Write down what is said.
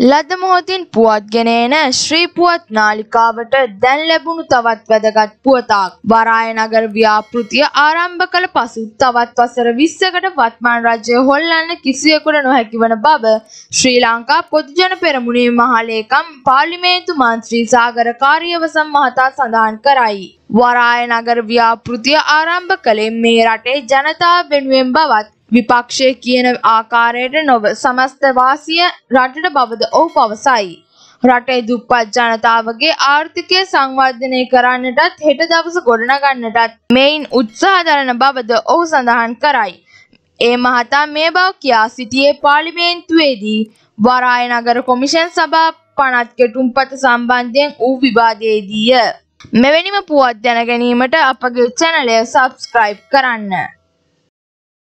ලද මොහොතින් පුවත්ගෙන එන ශ්‍රී පුවත් නාලිකාවට දැන් ලැබුණු තවත් වැදගත් පුවතක්. වරායනගර ව්‍යාපෘතිය ආරම්භ කළ පසු තවත් වසර 20කට වත්මාන් රජය හොල්ලන්න කිසියෙකුට නොහැකි වන බව ශ්‍රී ලංකා පොදුජන පෙරමුණේ මහලේකම් පාර්ලිමේන්තු මන්ත්‍රී සාගර කාර්යවසම් මහතා සඳහන් කරයි. වරායනගර ව්‍යාපෘතිය ආරම්භ කළේ මේ රටේ ජනතාව වෙනුවෙන් බවත් විපක්ෂය කියන ආකාරයට නොව සමස්තවාසිය රටට බවද ඔහු පවසයි. රටේ දුප්පත් ජනතාවගේ ආර්ථිකය සංවර්ධනය කරන්නටත් හෙට දවස ගොඩනගන්නටත් මෙයින් උත්සාහ දරන බවද ඔහු සඳහන් කරයි. ඒ මහතා මේ බව කියා සිටියේ පාර්ලිමේන්තුවේදී වරාය නගර කොමිෂන් සභා පනත් කෙටුම්පත සම්බන්ධයෙන් වූ විවාදයේදීය. මෙවැනිම පුවත් දැනගැනීමට අපගේ චැනලය සබස්ක්‍රයිබ් කරන්න.